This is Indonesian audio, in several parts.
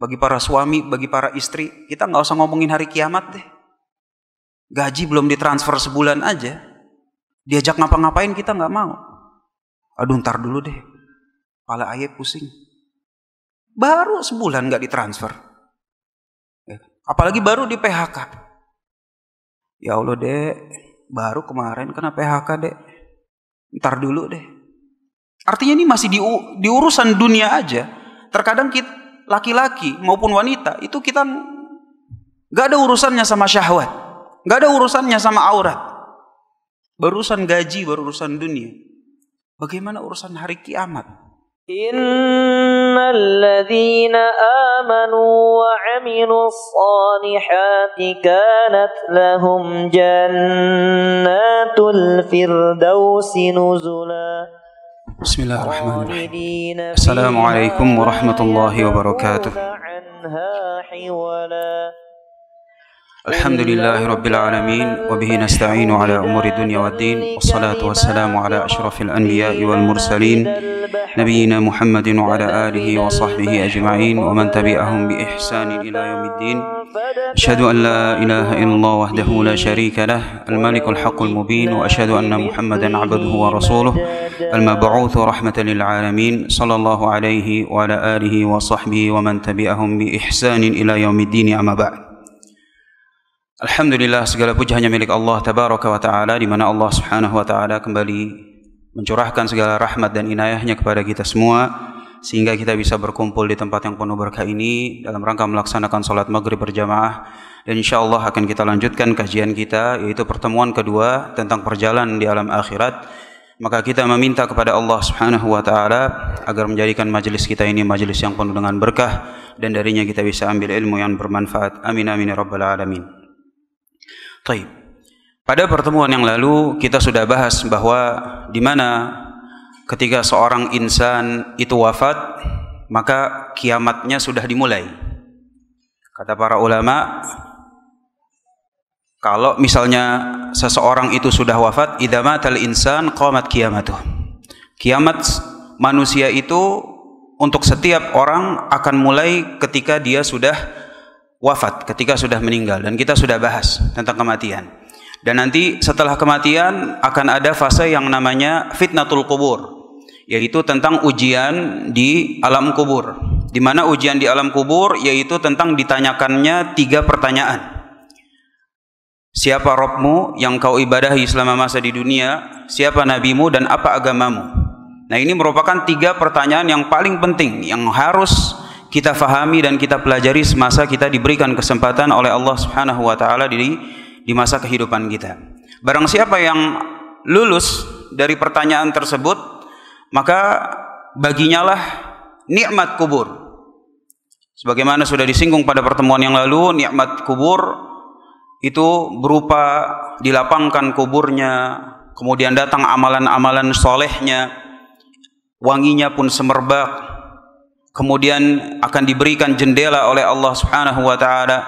Bagi para suami, bagi para istri, kita nggak usah ngomongin hari kiamat deh. Gaji belum ditransfer sebulan aja. Diajak ngapa-ngapain kita nggak mau. Aduh ntar dulu deh. Pala ayah pusing. Baru sebulan nggak ditransfer. Eh, apalagi baru di PHK. Ya Allah deh, baru kemarin kena PHK deh. Ntar dulu deh. Artinya ini masih di, di urusan dunia aja. Terkadang kita, laki-laki maupun wanita itu kita nggak ada urusannya sama syahwat, nggak ada urusannya sama aurat, berurusan gaji, berurusan dunia. Bagaimana urusan hari kiamat? الذين بسم الله الرحمن الرحيم السلام عليكم ورحمة الله وبركاته الحمد لله رب العالمين وبه نستعين على أمور الدنيا والدين والصلاة والسلام على أشرف الأنبياء والمرسلين نبينا محمد وعلى آله وصحبه أجمعين ومن تبعهم بإحسان إلى يوم الدين أشهد أن لا إله إلا الله وحده لا شريك له الملك الحق المبين وأشهد أن محمدا عبده ورسوله المبعوث رحمة للعالمين صلى الله عليه وعلى آله وصحبه ومن تبعهم بإحسان إلى يوم الدين أما بعد Alhamdulillah segala puji hanya milik Allah tabaraka wa taala di mana Allah Subhanahu wa taala kembali mencurahkan segala rahmat dan inayahnya kepada kita semua sehingga kita bisa berkumpul di tempat yang penuh berkah ini dalam rangka melaksanakan sholat maghrib berjamaah dan insya Allah akan kita lanjutkan kajian kita yaitu pertemuan kedua tentang perjalanan di alam akhirat maka kita meminta kepada Allah Subhanahu wa taala agar menjadikan majelis kita ini majelis yang penuh dengan berkah dan darinya kita bisa ambil ilmu yang bermanfaat. Amin amin ya rabbal alamin. Pada pertemuan yang lalu kita sudah bahas bahwa di mana ketika seorang insan itu wafat, maka kiamatnya sudah dimulai. Kata para ulama, kalau misalnya seseorang itu sudah wafat, idama tal insan qamat kiamatuh. Kiamat manusia itu untuk setiap orang akan mulai ketika dia sudah wafat, ketika sudah meninggal dan kita sudah bahas tentang kematian. Dan nanti setelah kematian akan ada fase yang namanya fitnatul kubur yaitu tentang ujian di alam kubur. Di mana ujian di alam kubur yaitu tentang ditanyakannya tiga pertanyaan. Siapa Robmu yang kau ibadahi selama masa di dunia? Siapa nabimu dan apa agamamu? Nah ini merupakan tiga pertanyaan yang paling penting yang harus kita fahami dan kita pelajari semasa kita diberikan kesempatan oleh Allah Subhanahu wa taala di di masa kehidupan kita. Barang siapa yang lulus dari pertanyaan tersebut, maka baginya lah nikmat kubur. Sebagaimana sudah disinggung pada pertemuan yang lalu, nikmat kubur itu berupa dilapangkan kuburnya, kemudian datang amalan-amalan solehnya, wanginya pun semerbak, kemudian akan diberikan jendela oleh Allah Subhanahu wa taala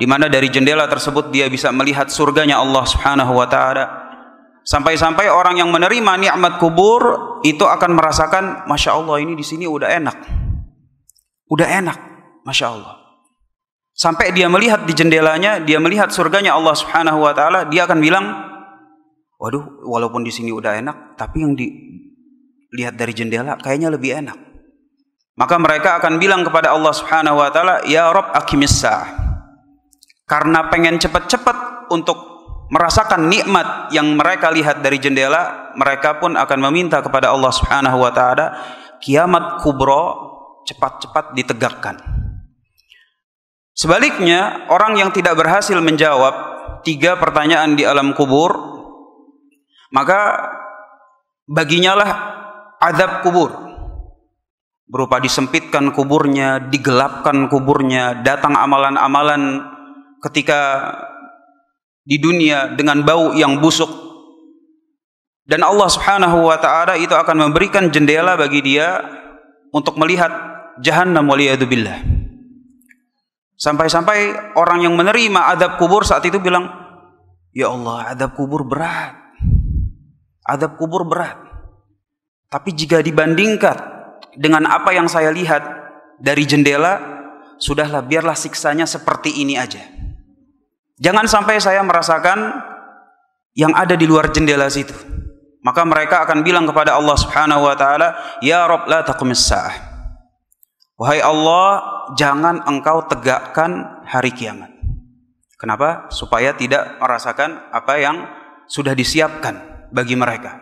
di mana dari jendela tersebut dia bisa melihat surganya Allah Subhanahu wa taala Sampai-sampai orang yang menerima nikmat kubur itu akan merasakan, masya Allah ini di sini udah enak, udah enak, masya Allah. Sampai dia melihat di jendelanya, dia melihat surganya Allah Subhanahu Wa Taala, dia akan bilang, waduh, walaupun di sini udah enak, tapi yang dilihat dari jendela kayaknya lebih enak. Maka mereka akan bilang kepada Allah Subhanahu Wa Taala, ya Rob Akimisa, Karena pengen cepat-cepat untuk merasakan nikmat yang mereka lihat dari jendela, mereka pun akan meminta kepada Allah Subhanahu wa taala kiamat kubro cepat-cepat ditegakkan. Sebaliknya, orang yang tidak berhasil menjawab tiga pertanyaan di alam kubur, maka baginya lah azab kubur. Berupa disempitkan kuburnya, digelapkan kuburnya, datang amalan-amalan ketika di dunia dengan bau yang busuk dan Allah Subhanahu wa taala itu akan memberikan jendela bagi dia untuk melihat jahannam waliyadzubillah sampai-sampai orang yang menerima adab kubur saat itu bilang ya Allah adab kubur berat adab kubur berat tapi jika dibandingkan dengan apa yang saya lihat dari jendela sudahlah biarlah siksanya seperti ini aja Jangan sampai saya merasakan yang ada di luar jendela situ. Maka mereka akan bilang kepada Allah Subhanahu wa taala, "Ya Rabb, la taqumis sa'ah." Wahai Allah, jangan engkau tegakkan hari kiamat. Kenapa? Supaya tidak merasakan apa yang sudah disiapkan bagi mereka.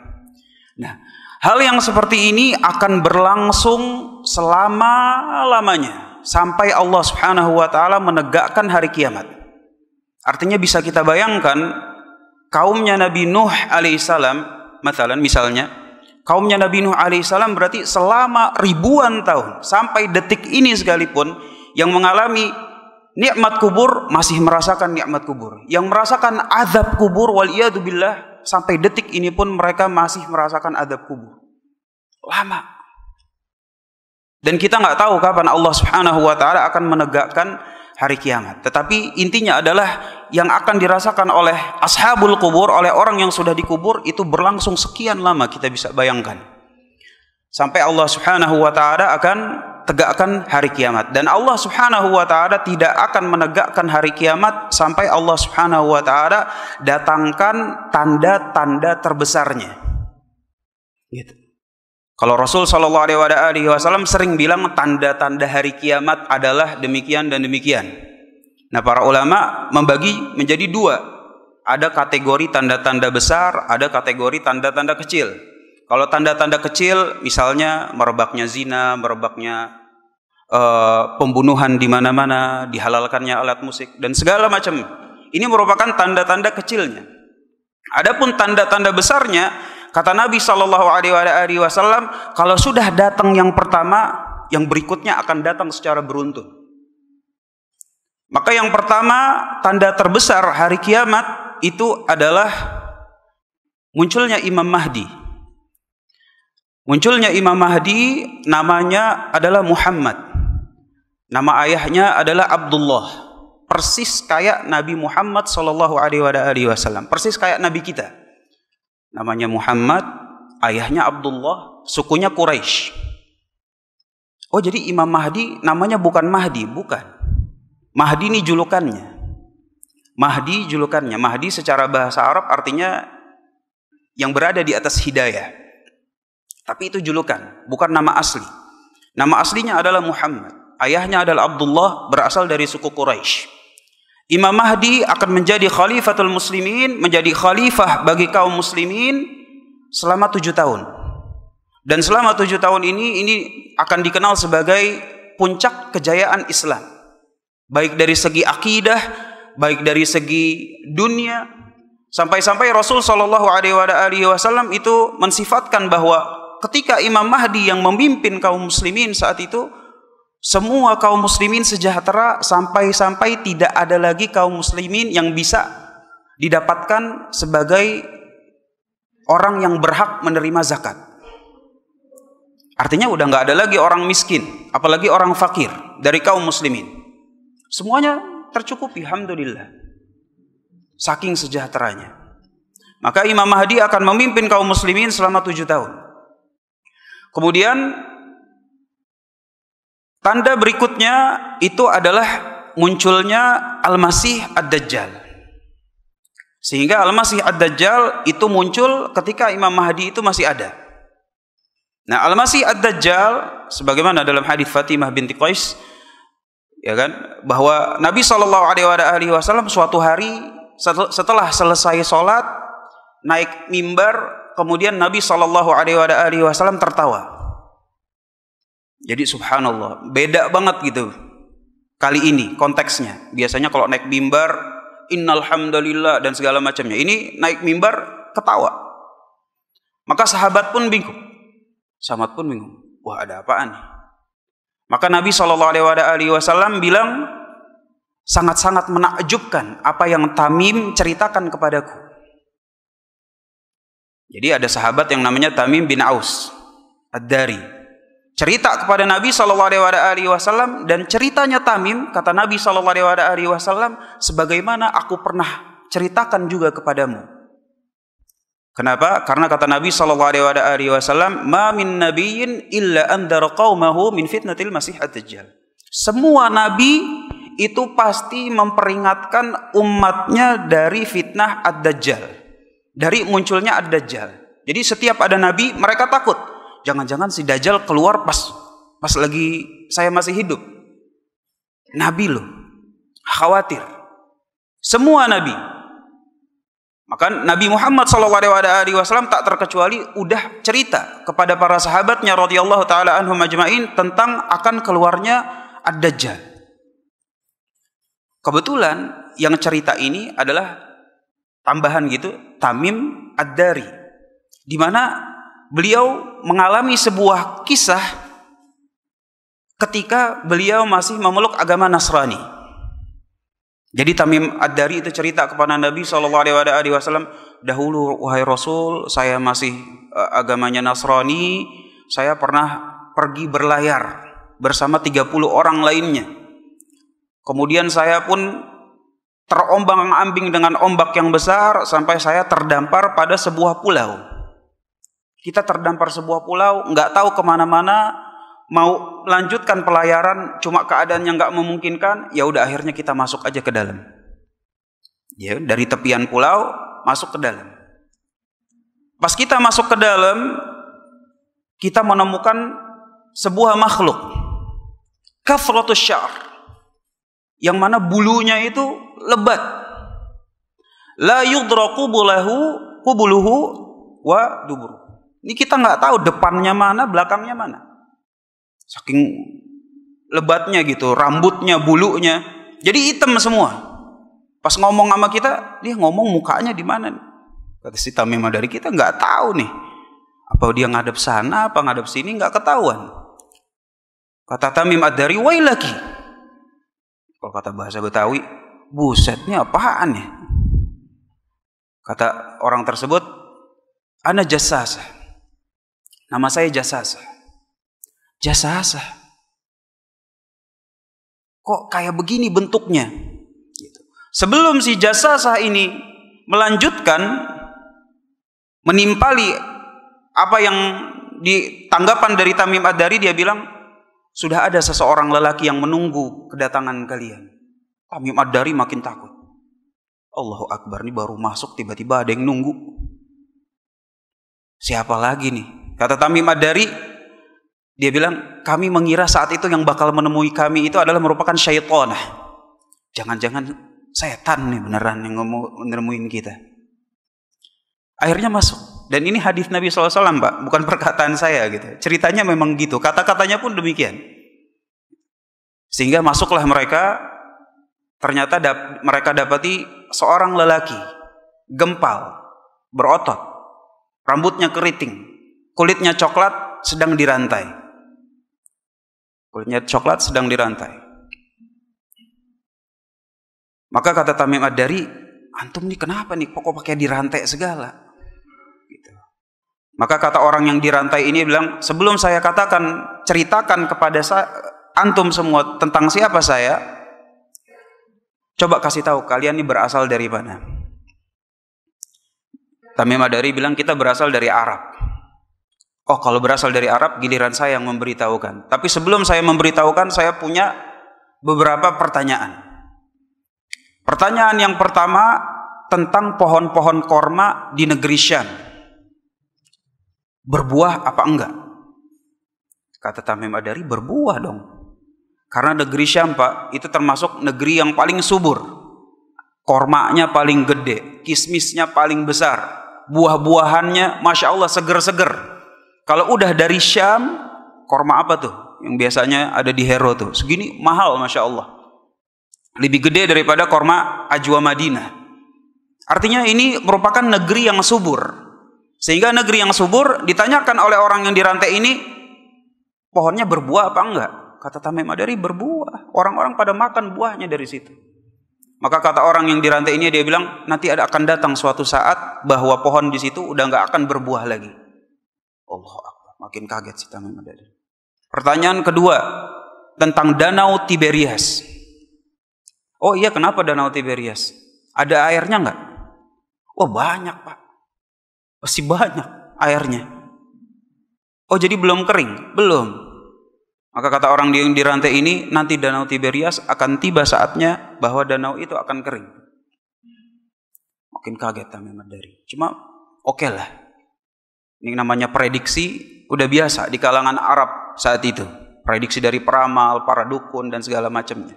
Nah, hal yang seperti ini akan berlangsung selama-lamanya sampai Allah Subhanahu wa taala menegakkan hari kiamat. Artinya bisa kita bayangkan kaumnya Nabi Nuh alaihissalam, misalnya, misalnya kaumnya Nabi Nuh alaihissalam berarti selama ribuan tahun sampai detik ini sekalipun yang mengalami nikmat kubur masih merasakan nikmat kubur. Yang merasakan azab kubur billah sampai detik ini pun mereka masih merasakan azab kubur. Lama. Dan kita nggak tahu kapan Allah Subhanahu wa taala akan menegakkan hari kiamat. Tetapi intinya adalah yang akan dirasakan oleh ashabul kubur, oleh orang yang sudah dikubur itu berlangsung sekian lama kita bisa bayangkan. Sampai Allah Subhanahu wa taala akan tegakkan hari kiamat dan Allah Subhanahu wa taala tidak akan menegakkan hari kiamat sampai Allah Subhanahu wa taala datangkan tanda-tanda terbesarnya. Gitu. Kalau Rasul Shallallahu Alaihi Wasallam sering bilang tanda-tanda hari kiamat adalah demikian dan demikian. Nah para ulama membagi menjadi dua. Ada kategori tanda-tanda besar, ada kategori tanda-tanda kecil. Kalau tanda-tanda kecil, misalnya merebaknya zina, merebaknya uh, pembunuhan di mana-mana, dihalalkannya alat musik dan segala macam. Ini merupakan tanda-tanda kecilnya. Adapun tanda-tanda besarnya Kata Nabi Shallallahu Alaihi Wasallam, kalau sudah datang yang pertama, yang berikutnya akan datang secara beruntun. Maka yang pertama tanda terbesar hari kiamat itu adalah munculnya Imam Mahdi. Munculnya Imam Mahdi namanya adalah Muhammad. Nama ayahnya adalah Abdullah. Persis kayak Nabi Muhammad Shallallahu Alaihi Wasallam. Persis kayak Nabi kita namanya Muhammad, ayahnya Abdullah, sukunya Quraisy. Oh, jadi Imam Mahdi namanya bukan Mahdi, bukan. Mahdi ini julukannya. Mahdi julukannya. Mahdi secara bahasa Arab artinya yang berada di atas hidayah. Tapi itu julukan, bukan nama asli. Nama aslinya adalah Muhammad. Ayahnya adalah Abdullah, berasal dari suku Quraisy. Imam Mahdi akan menjadi khalifatul muslimin, menjadi khalifah bagi kaum muslimin selama tujuh tahun. Dan selama tujuh tahun ini, ini akan dikenal sebagai puncak kejayaan Islam. Baik dari segi akidah, baik dari segi dunia, sampai-sampai Rasul Shallallahu itu mensifatkan bahwa ketika Imam Mahdi yang memimpin kaum muslimin saat itu semua kaum muslimin sejahtera sampai-sampai tidak ada lagi kaum muslimin yang bisa didapatkan sebagai orang yang berhak menerima zakat. Artinya udah nggak ada lagi orang miskin, apalagi orang fakir dari kaum muslimin. Semuanya tercukupi, alhamdulillah. Saking sejahteranya. Maka Imam Mahdi akan memimpin kaum muslimin selama tujuh tahun. Kemudian Tanda berikutnya itu adalah munculnya Al-Masih Ad-Dajjal. Sehingga Al-Masih Ad-Dajjal itu muncul ketika Imam Mahdi itu masih ada. Nah, Al-Masih Ad-Dajjal sebagaimana dalam hadis Fatimah binti Qais ya kan bahwa Nabi Shallallahu alaihi wasallam suatu hari setelah selesai sholat naik mimbar kemudian Nabi Shallallahu alaihi wasallam tertawa jadi subhanallah, beda banget gitu. Kali ini konteksnya. Biasanya kalau naik mimbar, innal hamdalillah dan segala macamnya. Ini naik mimbar ketawa. Maka sahabat pun bingung. Sahabat pun bingung. Wah, ada apaan nih? Maka Nabi Shallallahu alaihi wasallam bilang sangat-sangat menakjubkan apa yang Tamim ceritakan kepadaku. Jadi ada sahabat yang namanya Tamim bin Aus Ad-Dari cerita kepada Nabi Shallallahu Alaihi Wasallam dan ceritanya Tamim kata Nabi Shallallahu Alaihi Wasallam sebagaimana aku pernah ceritakan juga kepadamu. Kenapa? Karena kata Nabi Shallallahu Alaihi Wasallam, "Mamin nabiin illa andar qaumahu min fitnatil masih ad Semua nabi itu pasti memperingatkan umatnya dari fitnah ad-dajjal, dari munculnya ad-dajjal. Jadi setiap ada nabi mereka takut jangan-jangan si Dajjal keluar pas pas lagi saya masih hidup. Nabi loh, khawatir. Semua nabi. Maka Nabi Muhammad SAW tak terkecuali udah cerita kepada para sahabatnya radhiyallahu taala anhum ajmain tentang akan keluarnya Ad-Dajjal. Kebetulan yang cerita ini adalah tambahan gitu Tamim Ad-Dari. Di mana beliau mengalami sebuah kisah ketika beliau masih memeluk agama Nasrani. Jadi Tamim Ad-Dari itu cerita kepada Nabi SAW, "Dahulu wahai Rasul, saya masih eh, agamanya Nasrani, saya pernah pergi berlayar bersama 30 orang lainnya. Kemudian saya pun terombang-ambing dengan ombak yang besar sampai saya terdampar pada sebuah pulau. Kita terdampar sebuah pulau, nggak tahu kemana-mana, mau lanjutkan pelayaran, cuma keadaan yang nggak memungkinkan, ya udah akhirnya kita masuk aja ke dalam. Ya, dari tepian pulau masuk ke dalam. Pas kita masuk ke dalam, kita menemukan sebuah makhluk, kafrotus syar, yang mana bulunya itu lebat. La yudroku bulahu kubuluhu wa duburu ini kita nggak tahu depannya mana, belakangnya mana. Saking lebatnya gitu, rambutnya, bulunya. Jadi hitam semua. Pas ngomong sama kita, dia ngomong mukanya di mana Kata si Tamimah dari kita nggak tahu nih. Apa dia ngadep sana, apa ngadep sini, nggak ketahuan. Kata Tamim dari wai lagi. Kalau kata bahasa Betawi, busetnya apaan ya? Kata orang tersebut, Ana jasasah. Nama saya Jasasa. Jasasa. Kok kayak begini bentuknya? Gitu. Sebelum si Jasasa ini melanjutkan menimpali apa yang di tanggapan dari Tamim Adari dia bilang sudah ada seseorang lelaki yang menunggu kedatangan kalian. Tamim Adari makin takut. Allahu Akbar ini baru masuk tiba-tiba ada yang nunggu. Siapa lagi nih? Kata Tamim Madari, dia bilang, kami mengira saat itu yang bakal menemui kami itu adalah merupakan syaitan. Jangan-jangan setan nih beneran yang menemuin kita. Akhirnya masuk. Dan ini hadis Nabi SAW, Pak. Bukan perkataan saya gitu. Ceritanya memang gitu. Kata-katanya pun demikian. Sehingga masuklah mereka. Ternyata dap mereka dapati seorang lelaki. Gempal. Berotot. Rambutnya keriting kulitnya coklat sedang dirantai. Kulitnya coklat sedang dirantai. Maka kata Tamim Adari antum nih kenapa nih pokok pakai dirantai segala? Gitu. Maka kata orang yang dirantai ini bilang, sebelum saya katakan, ceritakan kepada saya, antum semua tentang siapa saya, coba kasih tahu kalian ini berasal dari mana. Tamim Adari bilang kita berasal dari Arab oh kalau berasal dari Arab giliran saya yang memberitahukan. Tapi sebelum saya memberitahukan saya punya beberapa pertanyaan. Pertanyaan yang pertama tentang pohon-pohon korma di negeri Syam. Berbuah apa enggak? Kata Tamim Adari berbuah dong. Karena negeri Syam Pak itu termasuk negeri yang paling subur. Kormanya paling gede, kismisnya paling besar, buah-buahannya Masya Allah seger-seger kalau udah dari Syam, korma apa tuh? Yang biasanya ada di Hero tuh. Segini mahal Masya Allah. Lebih gede daripada korma Ajwa Madinah. Artinya ini merupakan negeri yang subur. Sehingga negeri yang subur ditanyakan oleh orang yang dirantai ini, pohonnya berbuah apa enggak? Kata Tamim Adari berbuah. Orang-orang pada makan buahnya dari situ. Maka kata orang yang dirantai ini dia bilang nanti ada akan datang suatu saat bahwa pohon di situ udah enggak akan berbuah lagi. Allah Akbar. Makin kaget sih Tamim Madani. Pertanyaan kedua tentang Danau Tiberias. Oh iya, kenapa Danau Tiberias? Ada airnya nggak? Wah banyak pak, masih banyak airnya. Oh jadi belum kering? Belum. Maka kata orang yang di rantai ini, nanti Danau Tiberias akan tiba saatnya bahwa danau itu akan kering. Makin kaget Tamim Madari. Cuma oke okay lah, ini namanya prediksi udah biasa di kalangan Arab saat itu. Prediksi dari peramal, para dukun dan segala macamnya.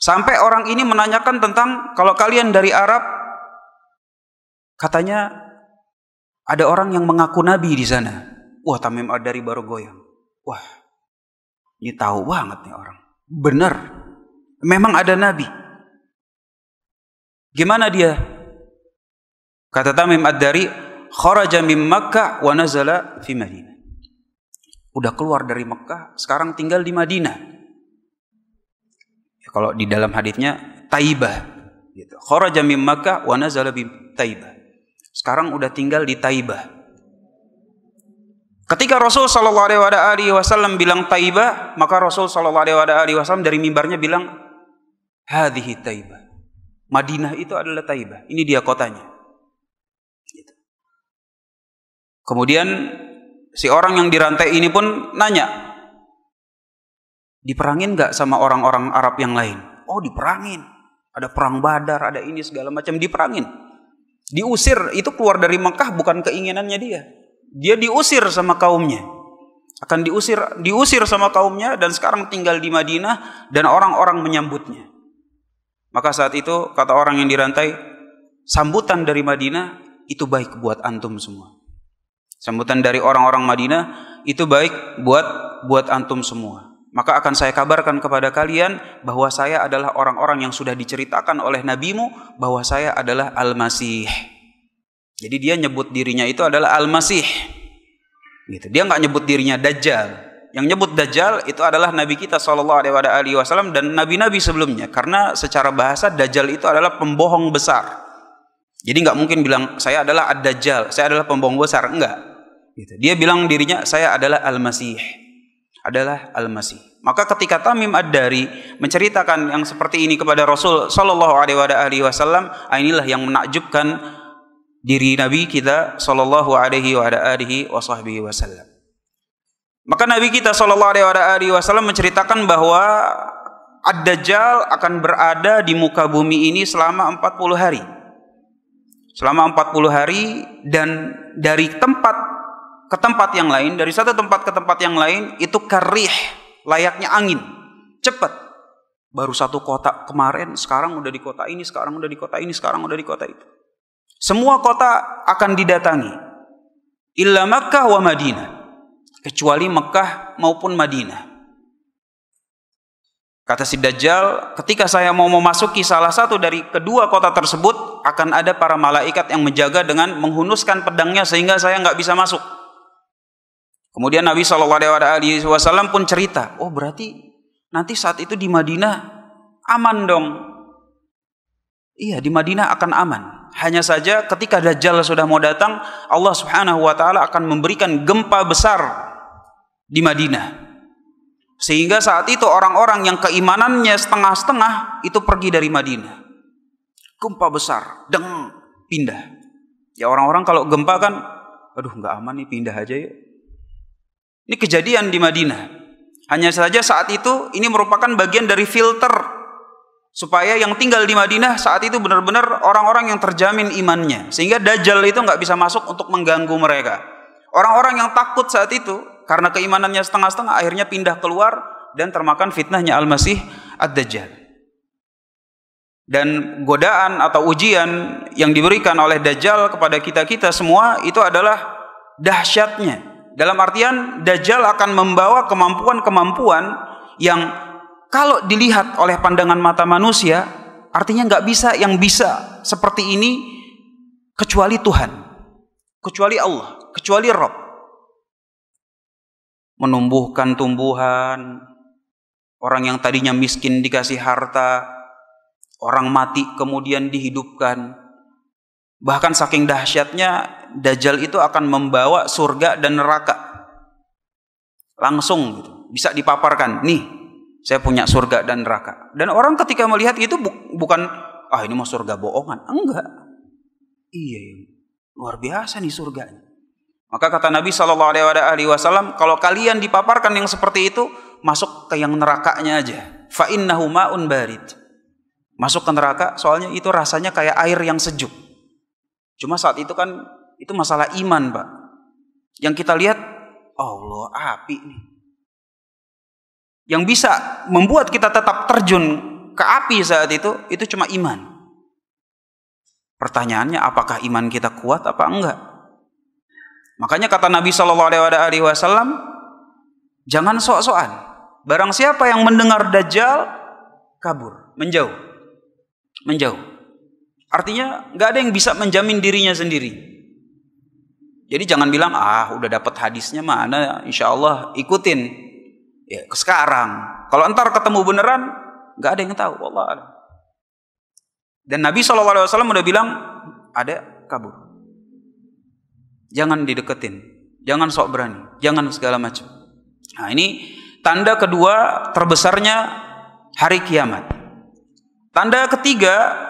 Sampai orang ini menanyakan tentang kalau kalian dari Arab katanya ada orang yang mengaku nabi di sana. Wah, Tamim Ad-Dari baru goyang. Wah, ini tahu banget nih orang. Benar. Memang ada nabi. Gimana dia? Kata Tamim Ad-Dari, kharaja min Makkah wa nazala fi Madinah. Udah keluar dari Mekah, sekarang tinggal di Madinah. Ya, kalau di dalam hadisnya Taibah gitu. Kharaja min Makkah wa nazala bi Taibah. Sekarang udah tinggal di Taibah. Ketika Rasul Shallallahu Alaihi Wasallam bilang Taibah, maka Rasul Shallallahu Alaihi Wasallam dari mimbarnya bilang, hadhi Taibah. Madinah itu adalah Taibah. Ini dia kotanya. Kemudian si orang yang dirantai ini pun nanya, diperangin nggak sama orang-orang Arab yang lain? Oh diperangin, ada perang Badar, ada ini segala macam diperangin. Diusir itu keluar dari Mekah bukan keinginannya dia. Dia diusir sama kaumnya. Akan diusir diusir sama kaumnya dan sekarang tinggal di Madinah dan orang-orang menyambutnya. Maka saat itu kata orang yang dirantai, sambutan dari Madinah itu baik buat antum semua. Sambutan dari orang-orang Madinah itu baik buat buat antum semua. Maka akan saya kabarkan kepada kalian bahwa saya adalah orang-orang yang sudah diceritakan oleh nabimu bahwa saya adalah Al-Masih. Jadi dia nyebut dirinya itu adalah Al-Masih. Gitu. Dia nggak nyebut dirinya Dajjal. Yang nyebut Dajjal itu adalah Nabi kita Shallallahu Alaihi Wasallam dan nabi-nabi sebelumnya. Karena secara bahasa Dajjal itu adalah pembohong besar. Jadi nggak mungkin bilang saya adalah Ad-Dajjal, saya adalah pembohong besar, enggak. Gitu. Dia bilang dirinya saya adalah Al-Masih. Adalah Al-Masih. Maka ketika Tamim Ad-Dari menceritakan yang seperti ini kepada Rasul sallallahu alaihi wasallam, ah, inilah yang menakjubkan diri Nabi kita sallallahu alaihi wasallam. Maka Nabi kita sallallahu alaihi wasallam menceritakan bahwa Ad-Dajjal akan berada di muka bumi ini selama 40 hari. Selama 40 hari dan dari tempat ke tempat yang lain, dari satu tempat ke tempat yang lain, itu kerih, layaknya angin. Cepat. Baru satu kota kemarin, sekarang udah di kota ini, sekarang udah di kota ini, sekarang udah di kota itu. Semua kota akan didatangi. Illa Makkah wa Madinah. Kecuali Mekah maupun Madinah. Kata si Dajjal, ketika saya mau memasuki salah satu dari kedua kota tersebut, akan ada para malaikat yang menjaga dengan menghunuskan pedangnya sehingga saya nggak bisa masuk. Kemudian Nabi Shallallahu Alaihi Wasallam pun cerita, oh berarti nanti saat itu di Madinah aman dong. Iya di Madinah akan aman. Hanya saja ketika Dajjal sudah mau datang, Allah Subhanahu Wa Taala akan memberikan gempa besar di Madinah. Sehingga saat itu orang-orang yang keimanannya setengah-setengah itu pergi dari Madinah. Gempa besar, deng, pindah. Ya orang-orang kalau gempa kan, aduh nggak aman nih pindah aja yuk ini kejadian di Madinah. Hanya saja saat itu ini merupakan bagian dari filter supaya yang tinggal di Madinah saat itu benar-benar orang-orang yang terjamin imannya sehingga dajjal itu nggak bisa masuk untuk mengganggu mereka. Orang-orang yang takut saat itu karena keimanannya setengah-setengah akhirnya pindah keluar dan termakan fitnahnya Al-Masih Ad-Dajjal. Dan godaan atau ujian yang diberikan oleh Dajjal kepada kita-kita semua itu adalah dahsyatnya dalam artian Dajjal akan membawa kemampuan-kemampuan yang kalau dilihat oleh pandangan mata manusia, artinya nggak bisa yang bisa seperti ini kecuali Tuhan, kecuali Allah, kecuali Rob. Menumbuhkan tumbuhan, orang yang tadinya miskin dikasih harta, orang mati kemudian dihidupkan, Bahkan saking dahsyatnya Dajjal itu akan membawa surga dan neraka. Langsung gitu. Bisa dipaparkan, nih saya punya surga dan neraka. Dan orang ketika melihat itu bu bukan ah ini mau surga bohongan. Enggak. Iya, iya, luar biasa nih surganya. Maka kata Nabi saw kalau kalian dipaparkan yang seperti itu, masuk ke yang nerakanya aja. Fa'innahu ma'un barit Masuk ke neraka, soalnya itu rasanya kayak air yang sejuk. Cuma saat itu kan itu masalah iman, Pak. Yang kita lihat, Allah api nih. Yang bisa membuat kita tetap terjun ke api saat itu, itu cuma iman. Pertanyaannya, apakah iman kita kuat apa enggak? Makanya kata Nabi Shallallahu Alaihi Wasallam, jangan sok-sokan. Barang siapa yang mendengar Dajjal, kabur, menjauh, menjauh. Artinya nggak ada yang bisa menjamin dirinya sendiri. Jadi jangan bilang ah udah dapat hadisnya mana, insya Allah ikutin. Ya ke sekarang. Kalau entar ketemu beneran, nggak ada yang tahu. Allah. Dan Nabi saw udah bilang ada kabur. Jangan dideketin, jangan sok berani, jangan segala macam. Nah ini tanda kedua terbesarnya hari kiamat. Tanda ketiga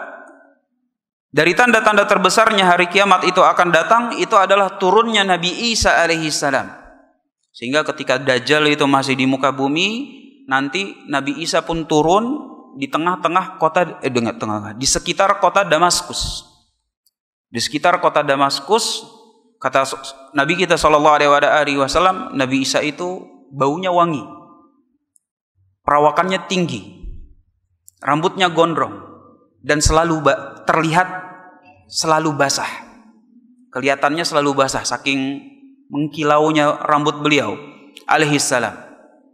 dari tanda-tanda terbesarnya hari kiamat itu akan datang itu adalah turunnya Nabi Isa alaihi salam. Sehingga ketika Dajjal itu masih di muka bumi, nanti Nabi Isa pun turun di tengah-tengah kota eh, dengan tengah di sekitar kota Damaskus. Di sekitar kota Damaskus, kata Nabi kita Shallallahu alaihi wasallam, Nabi Isa itu baunya wangi. Perawakannya tinggi. Rambutnya gondrong dan selalu terlihat selalu basah. Kelihatannya selalu basah saking mengkilaunya rambut beliau alaihi salam.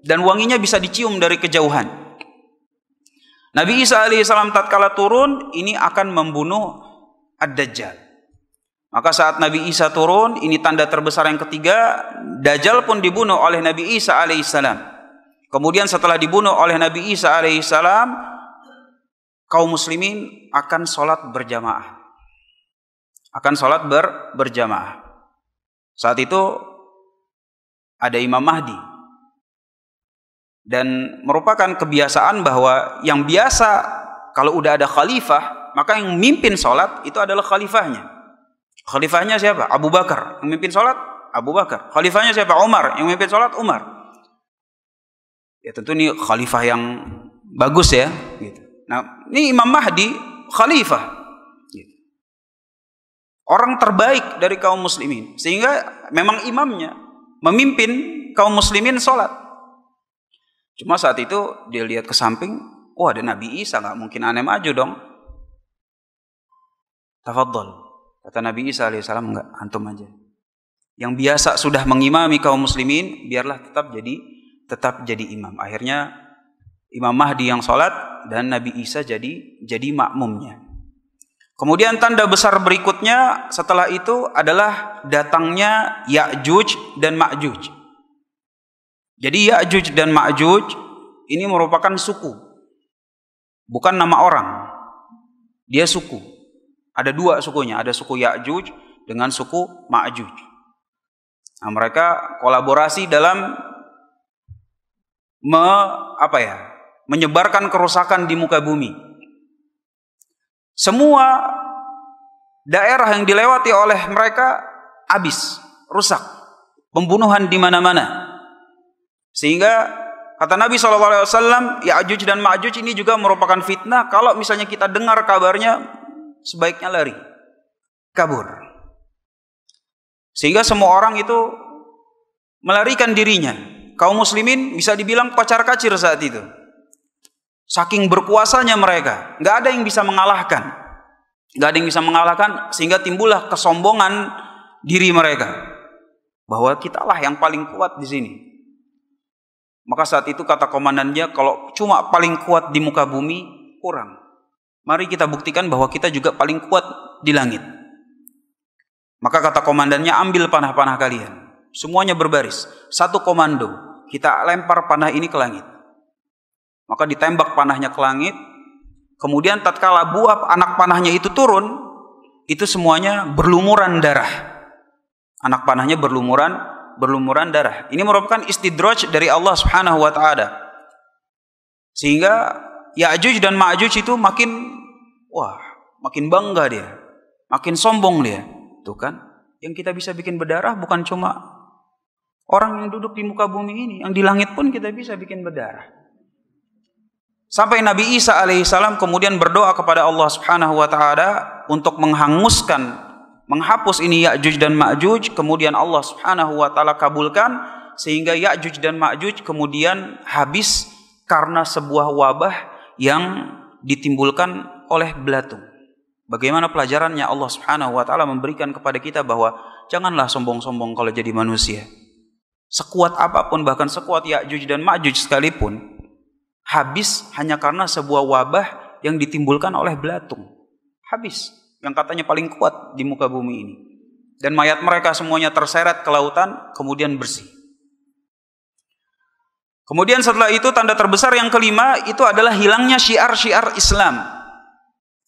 Dan wanginya bisa dicium dari kejauhan. Nabi Isa alaihissalam tatkala turun ini akan membunuh Ad-Dajjal. Maka saat Nabi Isa turun, ini tanda terbesar yang ketiga, Dajjal pun dibunuh oleh Nabi Isa alaihissalam. Kemudian setelah dibunuh oleh Nabi Isa alaihissalam, kaum muslimin akan sholat berjamaah. Akan sholat ber, berjamaah. Saat itu ada Imam Mahdi. Dan merupakan kebiasaan bahwa yang biasa kalau udah ada khalifah, maka yang mimpin sholat itu adalah khalifahnya. Khalifahnya siapa? Abu Bakar. Yang mimpin sholat? Abu Bakar. Khalifahnya siapa? Umar. Yang mimpin sholat? Umar. Ya tentu ini khalifah yang bagus ya. Gitu. Nah, ini Imam Mahdi khalifah. Orang terbaik dari kaum muslimin. Sehingga memang imamnya memimpin kaum muslimin sholat. Cuma saat itu dia lihat ke samping, wah ada Nabi Isa, nggak mungkin aneh maju dong. Tafadol. Kata Nabi Isa salam enggak, antum aja. Yang biasa sudah mengimami kaum muslimin, biarlah tetap jadi tetap jadi imam. Akhirnya Imam Mahdi yang sholat dan Nabi Isa jadi jadi makmumnya. Kemudian tanda besar berikutnya setelah itu adalah datangnya Ya'juj dan Ma'juj. Jadi Ya'juj dan Ma'juj ini merupakan suku. Bukan nama orang. Dia suku. Ada dua sukunya, ada suku Ya'juj dengan suku Ma'juj. Nah, mereka kolaborasi dalam me apa ya? menyebarkan kerusakan di muka bumi. Semua daerah yang dilewati oleh mereka habis, rusak. Pembunuhan di mana-mana. Sehingga kata Nabi SAW, ajuj dan Ma'juj ini juga merupakan fitnah. Kalau misalnya kita dengar kabarnya, sebaiknya lari. Kabur. Sehingga semua orang itu melarikan dirinya. Kaum muslimin bisa dibilang pacar kacir saat itu Saking berkuasanya mereka, nggak ada yang bisa mengalahkan. Nggak ada yang bisa mengalahkan sehingga timbullah kesombongan diri mereka. Bahwa kitalah yang paling kuat di sini. Maka saat itu kata komandannya, kalau cuma paling kuat di muka bumi, kurang. Mari kita buktikan bahwa kita juga paling kuat di langit. Maka kata komandannya, ambil panah-panah kalian. Semuanya berbaris. Satu komando, kita lempar panah ini ke langit. Maka ditembak panahnya ke langit. Kemudian tatkala buah anak panahnya itu turun, itu semuanya berlumuran darah. Anak panahnya berlumuran berlumuran darah. Ini merupakan istidraj dari Allah Subhanahu wa taala. Sehingga Ya'juj dan Ma'juj itu makin wah, makin bangga dia, makin sombong dia, tuh kan? Yang kita bisa bikin berdarah bukan cuma orang yang duduk di muka bumi ini, yang di langit pun kita bisa bikin berdarah. Sampai Nabi Isa alaihissalam kemudian berdoa kepada Allah Subhanahu wa taala untuk menghanguskan, menghapus ini Ya'juj dan Ma'juj, kemudian Allah Subhanahu wa taala kabulkan sehingga Ya'juj dan Ma'juj kemudian habis karena sebuah wabah yang ditimbulkan oleh belatung. Bagaimana pelajarannya Allah Subhanahu wa taala memberikan kepada kita bahwa janganlah sombong-sombong kalau jadi manusia. Sekuat apapun bahkan sekuat Ya'juj dan Ma'juj sekalipun, habis hanya karena sebuah wabah yang ditimbulkan oleh belatung. Habis. Yang katanya paling kuat di muka bumi ini. Dan mayat mereka semuanya terseret ke lautan, kemudian bersih. Kemudian setelah itu tanda terbesar yang kelima itu adalah hilangnya syiar-syiar Islam.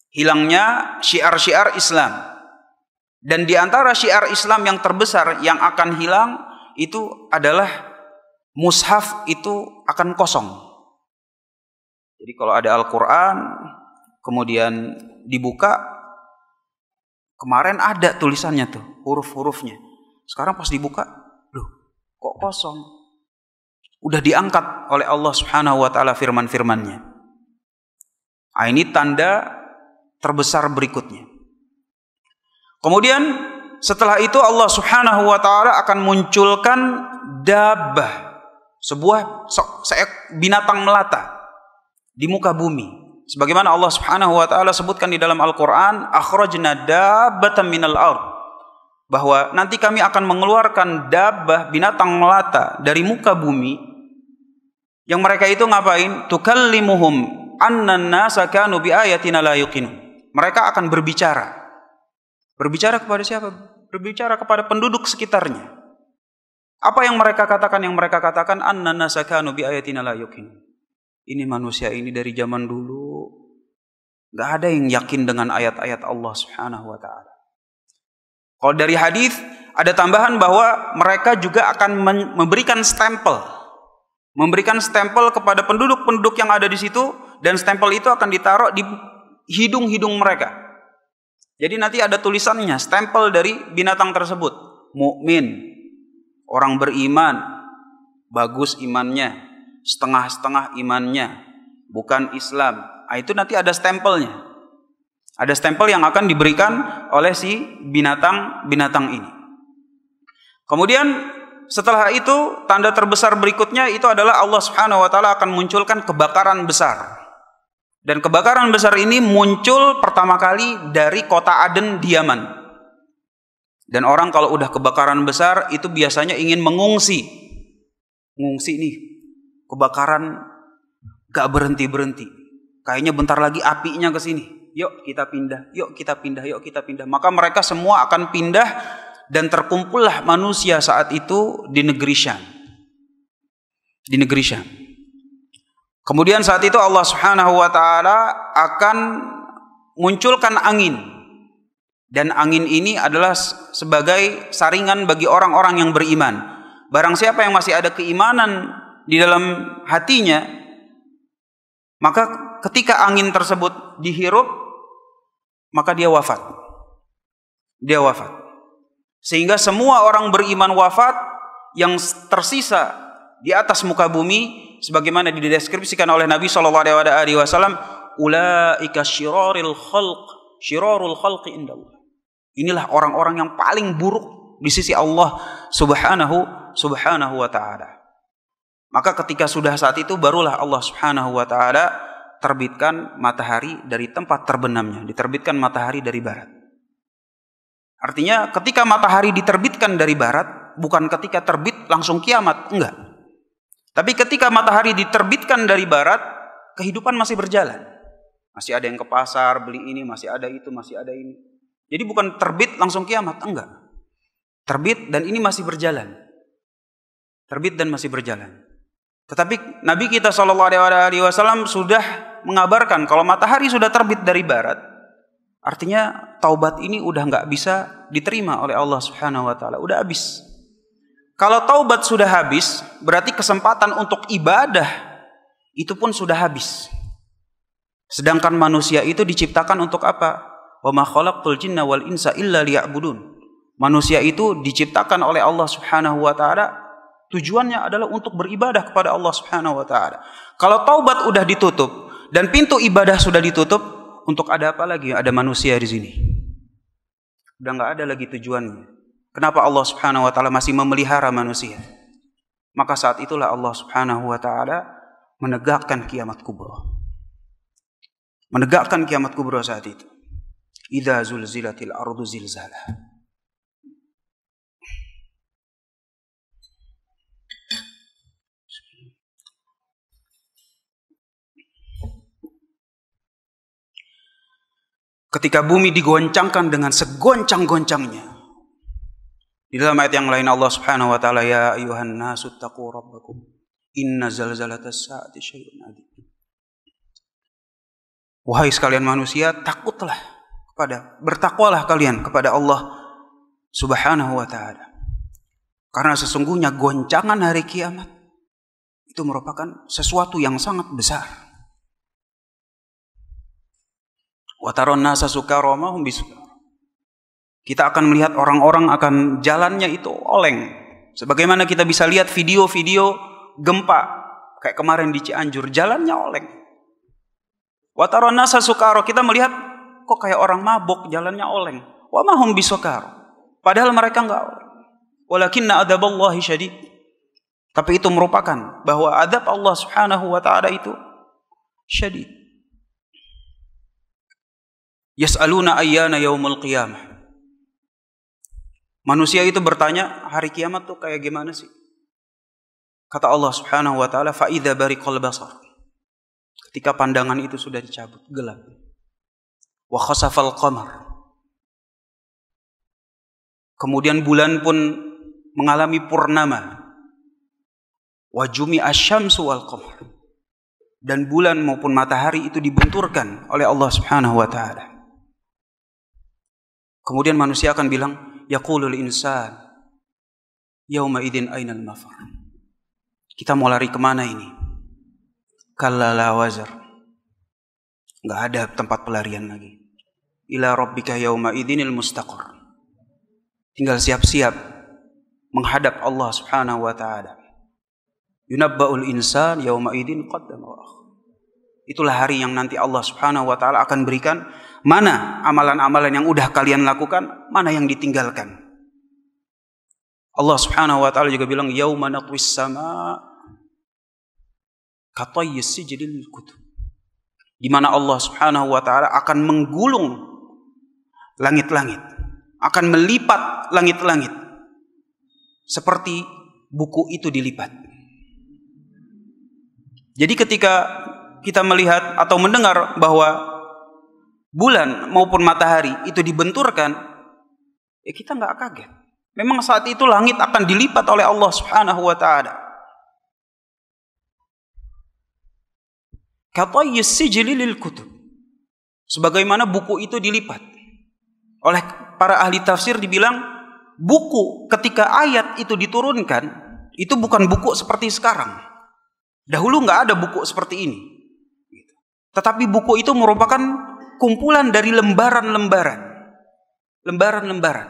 Hilangnya syiar-syiar Islam. Dan di antara syiar Islam yang terbesar yang akan hilang itu adalah mushaf itu akan kosong jadi kalau ada Al-Quran, kemudian dibuka, kemarin ada tulisannya tuh, huruf-hurufnya. Sekarang pas dibuka, loh kok kosong? Udah diangkat oleh Allah subhanahu wa ta'ala firman-firmannya. Nah, ini tanda terbesar berikutnya. Kemudian setelah itu Allah subhanahu wa ta'ala akan munculkan dabah. Sebuah binatang melata di muka bumi. Sebagaimana Allah Subhanahu wa taala sebutkan di dalam Al-Qur'an, "Akhrajna dabbatan minal ard." Bahwa nanti kami akan mengeluarkan dabbah binatang melata dari muka bumi yang mereka itu ngapain? Tukallimuhum annannasa kanu biayatina la Mereka akan berbicara. Berbicara kepada siapa? Berbicara kepada penduduk sekitarnya. Apa yang mereka katakan? Yang mereka katakan annan nasa kanu bi ayatina la ini manusia ini dari zaman dulu nggak ada yang yakin dengan ayat-ayat Allah Subhanahu wa taala. Kalau dari hadis ada tambahan bahwa mereka juga akan memberikan stempel memberikan stempel kepada penduduk-penduduk yang ada di situ dan stempel itu akan ditaruh di hidung-hidung mereka. Jadi nanti ada tulisannya stempel dari binatang tersebut. Mukmin, orang beriman, bagus imannya, setengah-setengah imannya, bukan Islam. Nah, itu nanti ada stempelnya. Ada stempel yang akan diberikan oleh si binatang-binatang ini. Kemudian setelah itu tanda terbesar berikutnya itu adalah Allah Subhanahu wa taala akan munculkan kebakaran besar. Dan kebakaran besar ini muncul pertama kali dari kota Aden di Yaman. Dan orang kalau udah kebakaran besar itu biasanya ingin mengungsi. Mengungsi nih, kebakaran gak berhenti-berhenti. Kayaknya bentar lagi apinya ke sini. Yuk kita pindah, yuk kita pindah, yuk kita pindah. Maka mereka semua akan pindah dan terkumpullah manusia saat itu di negeri Syam. Di negeri Syam. Kemudian saat itu Allah Subhanahu wa taala akan munculkan angin. Dan angin ini adalah sebagai saringan bagi orang-orang yang beriman. Barang siapa yang masih ada keimanan di dalam hatinya, maka ketika angin tersebut dihirup, maka dia wafat. Dia wafat. Sehingga semua orang beriman wafat yang tersisa di atas muka bumi sebagaimana dideskripsikan oleh Nabi saw alaihi wasallam, ulaika syirarul khalq, syirarul khalqi indallah. Inilah orang-orang yang paling buruk di sisi Allah Subhanahu subhanahu wa taala. Maka ketika sudah saat itu barulah Allah Subhanahu wa taala terbitkan matahari dari tempat terbenamnya, diterbitkan matahari dari barat. Artinya ketika matahari diterbitkan dari barat, bukan ketika terbit langsung kiamat, enggak. Tapi ketika matahari diterbitkan dari barat, kehidupan masih berjalan. Masih ada yang ke pasar, beli ini, masih ada itu, masih ada ini. Jadi bukan terbit langsung kiamat, enggak. Terbit dan ini masih berjalan. Terbit dan masih berjalan. Tetapi Nabi kita Shallallahu Alaihi Wasallam sudah mengabarkan kalau matahari sudah terbit dari barat, artinya taubat ini udah nggak bisa diterima oleh Allah Subhanahu Wa Taala, udah habis. Kalau taubat sudah habis, berarti kesempatan untuk ibadah itu pun sudah habis. Sedangkan manusia itu diciptakan untuk apa? Wa ma khalaqtul jinna wal insa illa liya'budun. Manusia itu diciptakan oleh Allah Subhanahu wa taala Tujuannya adalah untuk beribadah kepada Allah Subhanahu wa taala. Kalau taubat udah ditutup dan pintu ibadah sudah ditutup, untuk ada apa lagi? Ada manusia di sini. Udah nggak ada lagi tujuannya. Kenapa Allah Subhanahu wa taala masih memelihara manusia? Maka saat itulah Allah Subhanahu wa taala menegakkan kiamat kubro. Menegakkan kiamat kubro saat itu. Idza zulzilatil ardu zilzalah. ketika bumi digoncangkan dengan segoncang-goncangnya. Di dalam ayat yang lain Allah Subhanahu wa taala ya ayuhan nasu taqu rabbakum inna zalzalatas saati syai'un adzim. Wahai sekalian manusia, takutlah kepada bertakwalah kalian kepada Allah Subhanahu wa taala. Karena sesungguhnya goncangan hari kiamat itu merupakan sesuatu yang sangat besar. Wataron nasa sukaromahum bisukar. Kita akan melihat orang-orang akan jalannya itu oleng. Sebagaimana kita bisa lihat video-video gempa kayak kemarin di Cianjur, jalannya oleng. Wataron nasa sukaro, kita melihat kok kayak orang mabok jalannya oleng. Wa mahum bisukaro. Padahal mereka enggak oleng. Walakinna adaballahi syadid. Tapi itu merupakan bahwa adab Allah Subhanahu wa taala itu syadid Yas'aluna ayyana yaumul qiyamah. Manusia itu bertanya, hari kiamat tuh kayak gimana sih? Kata Allah Subhanahu wa taala, fa idza bariqal basar. Ketika pandangan itu sudah dicabut, gelap. Wa khasafal qamar. Kemudian bulan pun mengalami purnama. Wa jumi asyamsu wal qamar. Dan bulan maupun matahari itu dibenturkan oleh Allah Subhanahu wa taala. Kemudian manusia akan bilang, ya yaqulul insan yauma idin ainal mafar. Kita mau lari kemana ini? Kalala wazar. Enggak ada tempat pelarian lagi. Ila rabbika yauma idinil mustaqar. Tinggal siap-siap menghadap Allah Subhanahu wa taala. Yunabbaul insan yauma idin qaddama wa Itulah hari yang nanti Allah Subhanahu wa taala akan berikan Mana amalan-amalan yang udah kalian lakukan, mana yang ditinggalkan. Allah Subhanahu wa taala juga bilang yauma natwis sama katayyi sijilil kutub. Di mana Allah Subhanahu wa taala akan menggulung langit-langit, akan melipat langit-langit. Seperti buku itu dilipat. Jadi ketika kita melihat atau mendengar bahwa bulan maupun matahari itu dibenturkan, ya kita nggak kaget. Memang saat itu langit akan dilipat oleh Allah Subhanahu wa taala. kutub. Sebagaimana buku itu dilipat. Oleh para ahli tafsir dibilang buku ketika ayat itu diturunkan itu bukan buku seperti sekarang. Dahulu nggak ada buku seperti ini. Gitu. Tetapi buku itu merupakan kumpulan dari lembaran-lembaran. Lembaran-lembaran.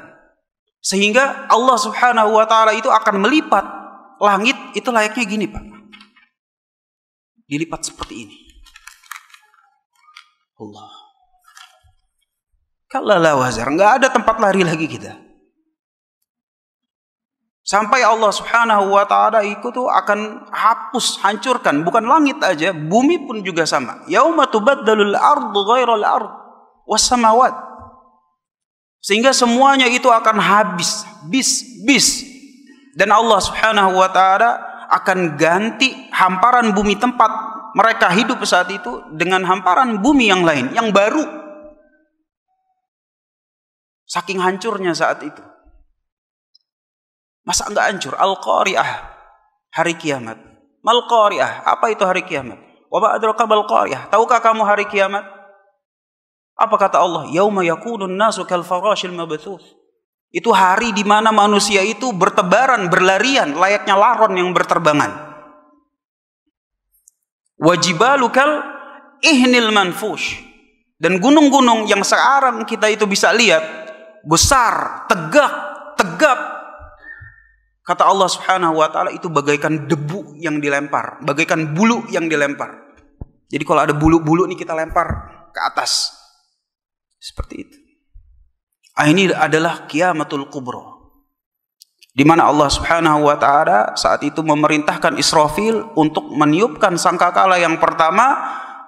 Sehingga Allah Subhanahu wa taala itu akan melipat langit itu layaknya gini, Pak. Dilipat seperti ini. Allah. Kalau lawazar, nggak ada tempat lari lagi kita. Sampai Allah Subhanahu wa taala itu tuh akan hapus, hancurkan bukan langit aja, bumi pun juga sama. Yauma tubaddalul ardu ghairal ard was samawat. Sehingga semuanya itu akan habis, bis, bis. Dan Allah Subhanahu wa taala akan ganti hamparan bumi tempat mereka hidup saat itu dengan hamparan bumi yang lain, yang baru. Saking hancurnya saat itu. Masa enggak hancur? Al-Qari'ah. Hari kiamat. Mal Qari'ah. Apa itu hari kiamat? Wa ma bal Qari'ah. Tahukah kamu hari kiamat? Apa kata Allah? Yauma yakunun nasu kal farashil Itu hari di mana manusia itu bertebaran, berlarian, layaknya laron yang berterbangan. Wajibalukal ihnil manfush. Dan gunung-gunung yang sekarang kita itu bisa lihat, besar, tegak, tegap, Kata Allah Subhanahu wa taala itu bagaikan debu yang dilempar, bagaikan bulu yang dilempar. Jadi kalau ada bulu-bulu ini kita lempar ke atas. Seperti itu. Ah, ini adalah kiamatul kubro. Di mana Allah Subhanahu wa taala saat itu memerintahkan Israfil untuk meniupkan sangkakala yang pertama,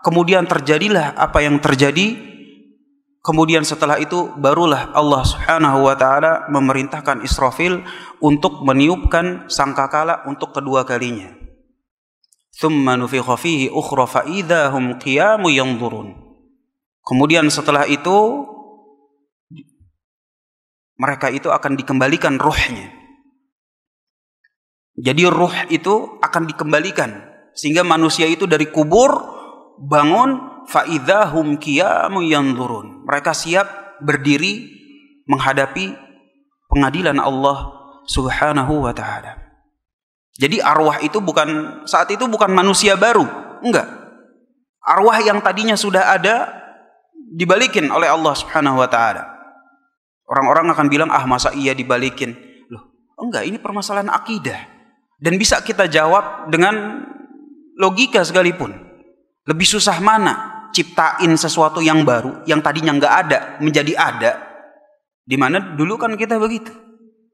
kemudian terjadilah apa yang terjadi Kemudian setelah itu barulah Allah Subhanahu wa taala memerintahkan Israfil untuk meniupkan sangkakala untuk kedua kalinya. Tsumma nufikha fihi ukhra fa idahum qiyamun yanzurun. Kemudian setelah itu mereka itu akan dikembalikan ruhnya. Jadi ruh itu akan dikembalikan sehingga manusia itu dari kubur bangun faidahum yang turun, Mereka siap berdiri menghadapi pengadilan Allah Subhanahu wa taala. Jadi arwah itu bukan saat itu bukan manusia baru, enggak. Arwah yang tadinya sudah ada dibalikin oleh Allah Subhanahu wa taala. Orang-orang akan bilang, "Ah, masa iya dibalikin?" Loh, enggak, ini permasalahan akidah. Dan bisa kita jawab dengan logika sekalipun. Lebih susah mana? ciptain sesuatu yang baru yang tadinya nggak ada menjadi ada dimana dulu kan kita begitu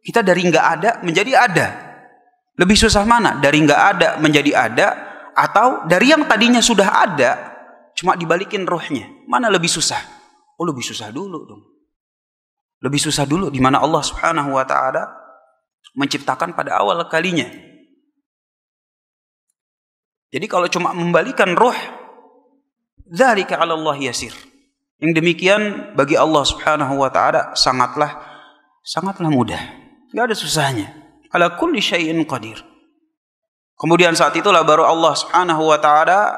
kita dari nggak ada menjadi ada lebih susah mana dari nggak ada menjadi ada atau dari yang tadinya sudah ada cuma dibalikin rohnya mana lebih susah oh lebih susah dulu dong lebih susah dulu dimana Allah Subhanahu wa taala menciptakan pada awal kalinya jadi kalau cuma membalikan roh Zalika 'ala Allah yasir. Yang demikian bagi Allah Subhanahu wa taala sangatlah sangatlah mudah. tidak ada susahnya. Ala kulli syai'in qadir. Kemudian saat itulah baru Allah Subhanahu wa taala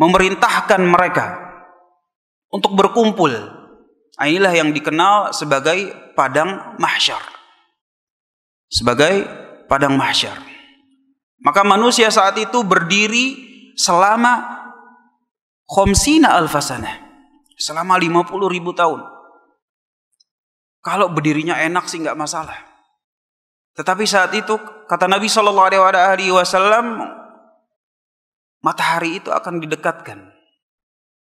memerintahkan mereka untuk berkumpul. Nah, inilah yang dikenal sebagai padang mahsyar. Sebagai padang mahsyar. Maka manusia saat itu berdiri selama khomsina alfasana selama 50 ribu tahun. Kalau berdirinya enak sih nggak masalah. Tetapi saat itu kata Nabi Shallallahu Alaihi Wasallam matahari itu akan didekatkan.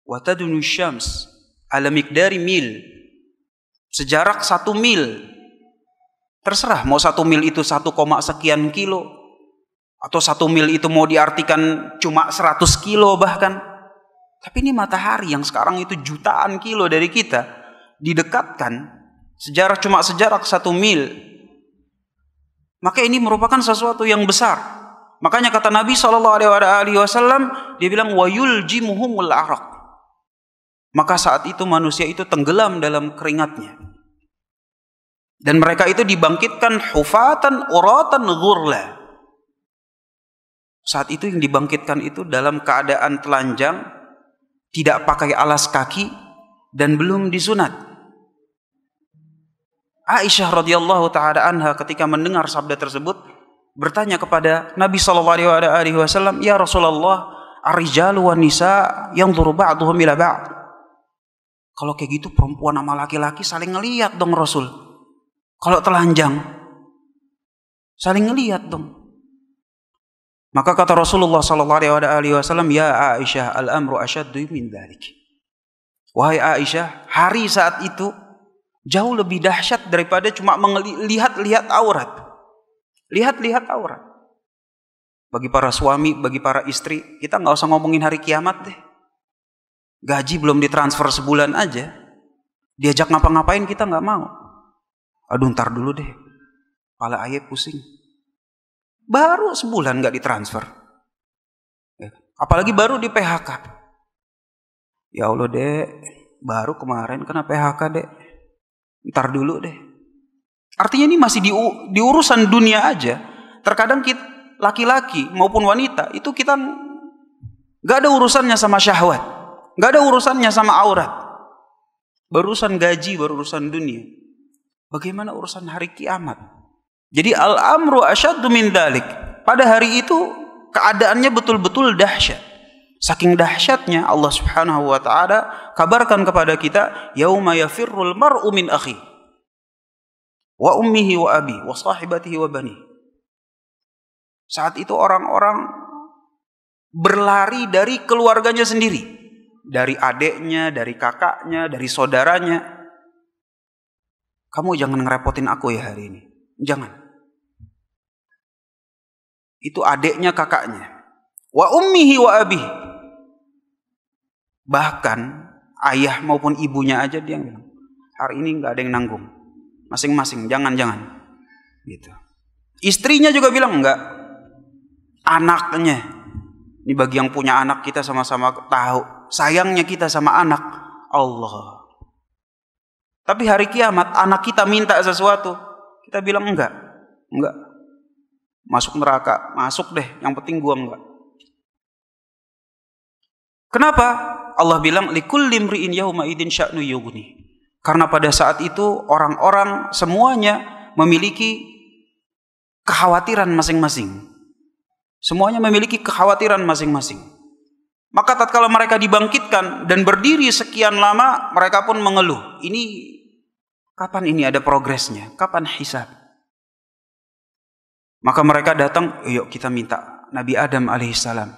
Watadunu syams ala mikdari mil sejarak satu mil terserah mau satu mil itu satu koma sekian kilo atau satu mil itu mau diartikan cuma 100 kilo bahkan tapi ini matahari yang sekarang itu jutaan kilo dari kita didekatkan sejarah cuma sejarah satu mil. Maka ini merupakan sesuatu yang besar. Makanya kata Nabi saw dia bilang wayul jimuhumul arak. Maka saat itu manusia itu tenggelam dalam keringatnya. Dan mereka itu dibangkitkan hufatan uratan ghurla. Saat itu yang dibangkitkan itu dalam keadaan telanjang, tidak pakai alas kaki dan belum disunat. Aisyah radhiyallahu taala anha ketika mendengar sabda tersebut bertanya kepada Nabi sallallahu alaihi wasallam, "Ya Rasulullah, ar-rijalu wan nisa yang ba'dhum ila ba'd?" Kalau kayak gitu perempuan sama laki-laki saling ngelihat dong Rasul. Kalau telanjang saling ngelihat dong. Maka kata Rasulullah sallallahu alaihi wasallam, "Ya Aisyah, al-amru asyaddu min dhalik." Wahai Aisyah, hari saat itu jauh lebih dahsyat daripada cuma melihat-lihat aurat. Lihat-lihat aurat. Bagi para suami, bagi para istri, kita nggak usah ngomongin hari kiamat deh. Gaji belum ditransfer sebulan aja. Diajak ngapa-ngapain kita nggak mau. Aduh ntar dulu deh. pala ayah pusing. Baru sebulan nggak ditransfer. Ya, apalagi baru di PHK. Ya Allah dek, baru kemarin kena PHK dek. Ntar dulu deh. Artinya ini masih di, di urusan dunia aja. Terkadang kita laki-laki maupun wanita itu kita nggak ada urusannya sama syahwat, nggak ada urusannya sama aurat. Berurusan gaji, berurusan dunia. Bagaimana urusan hari kiamat? Jadi al-amru asyaddu min dalik Pada hari itu keadaannya betul-betul dahsyat. Saking dahsyatnya Allah Subhanahu wa taala kabarkan kepada kita yauma yafirrul mar'u min akhi wa ummihi wa abi wa sahibatihi wa bani. Saat itu orang-orang berlari dari keluarganya sendiri. Dari adiknya, dari kakaknya, dari saudaranya. Kamu jangan ngerepotin aku ya hari ini. Jangan itu adiknya kakaknya. Wa ummihi wa abi Bahkan ayah maupun ibunya aja dia bilang, hari ini nggak ada yang nanggung. Masing-masing, jangan-jangan. Gitu. Istrinya juga bilang enggak. Anaknya. Ini bagi yang punya anak kita sama-sama tahu. Sayangnya kita sama anak. Allah. Tapi hari kiamat anak kita minta sesuatu. Kita bilang enggak. Enggak masuk neraka, masuk deh, yang penting gua enggak. Kenapa? Allah bilang likul imri'in yauma idin sya'nu yughni. Karena pada saat itu orang-orang semuanya memiliki kekhawatiran masing-masing. Semuanya memiliki kekhawatiran masing-masing. Maka tatkala mereka dibangkitkan dan berdiri sekian lama, mereka pun mengeluh. Ini kapan ini ada progresnya? Kapan hisab? Maka mereka datang, yuk kita minta Nabi Adam alaihissalam.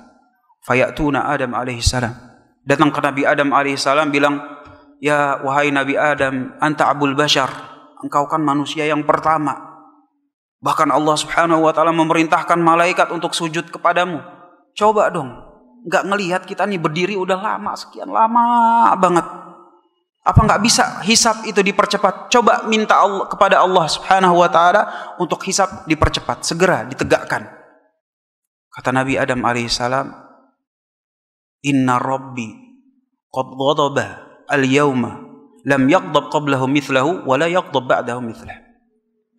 Fayatuna Adam alaihissalam. Datang ke Nabi Adam alaihissalam bilang, Ya wahai Nabi Adam, anta abul bashar. Engkau kan manusia yang pertama. Bahkan Allah subhanahu wa ta'ala memerintahkan malaikat untuk sujud kepadamu. Coba dong, nggak ngelihat kita nih berdiri udah lama, sekian lama banget. Apa nggak bisa hisap itu dipercepat? Coba minta Allah, kepada Allah Subhanahu wa taala untuk hisap dipercepat, segera ditegakkan. Kata Nabi Adam alaihissalam, "Inna Rabbi qad ghadaba al yawma lam yaghdab qablahu mithlahu wa la yaghdab ba'dahu mithlahu."